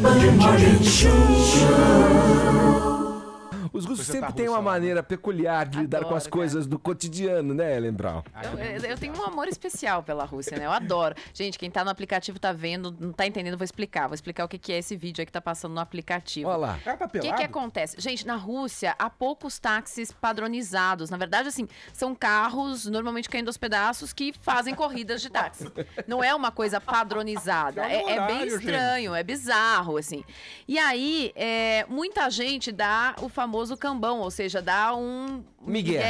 Martin, Martin, Martin Shoe. sempre tá tem uma né? maneira peculiar de lidar com as né? coisas do cotidiano, né, Ellen Eu, eu tenho um amor especial pela Rússia, né? Eu adoro. Gente, quem tá no aplicativo tá vendo, não tá entendendo, vou explicar. Vou explicar o que, que é esse vídeo aí que tá passando no aplicativo. Olha lá. É o que, que acontece? Gente, na Rússia há poucos táxis padronizados. Na verdade, assim, são carros normalmente caindo aos pedaços que fazem corridas de táxi. Não é uma coisa padronizada. É, é, é bem estranho, é bizarro, assim. E aí, é, muita gente dá o famoso campo lambão, ou seja, dá um miguel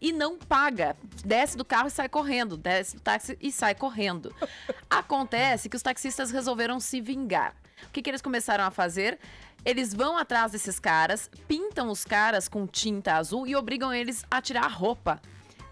e não paga. Desce do carro e sai correndo, desce do táxi e sai correndo. Acontece que os taxistas resolveram se vingar. O que, que eles começaram a fazer? Eles vão atrás desses caras, pintam os caras com tinta azul e obrigam eles a tirar a roupa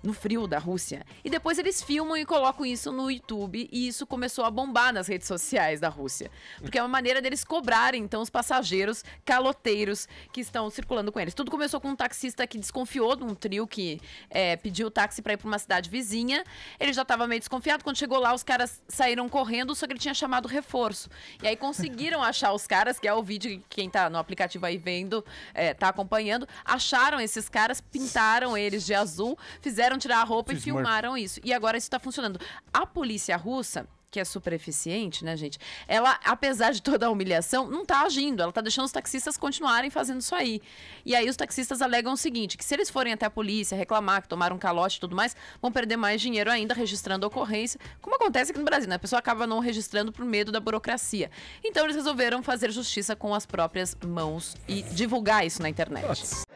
no frio da Rússia. E depois eles filmam e colocam isso no YouTube e isso começou a bombar nas redes sociais da Rússia. Porque é uma maneira deles cobrarem, então, os passageiros caloteiros que estão circulando com eles. Tudo começou com um taxista que desconfiou de um trio que é, pediu o táxi para ir para uma cidade vizinha. Ele já estava meio desconfiado. Quando chegou lá, os caras saíram correndo, só que ele tinha chamado reforço. E aí conseguiram achar os caras, que é o vídeo que quem está no aplicativo aí vendo, está é, acompanhando. Acharam esses caras, pintaram eles de azul, fizeram Quiseram tirar a roupa Esse e smart. filmaram isso. E agora isso está funcionando. A polícia russa que é super eficiente, né, gente? Ela, apesar de toda a humilhação, não tá agindo. Ela tá deixando os taxistas continuarem fazendo isso aí. E aí os taxistas alegam o seguinte: que se eles forem até a polícia reclamar que tomaram um calote e tudo mais, vão perder mais dinheiro ainda registrando a ocorrência, como acontece aqui no Brasil, né? A pessoa acaba não registrando por medo da burocracia. Então eles resolveram fazer justiça com as próprias mãos e divulgar isso na internet. Nossa.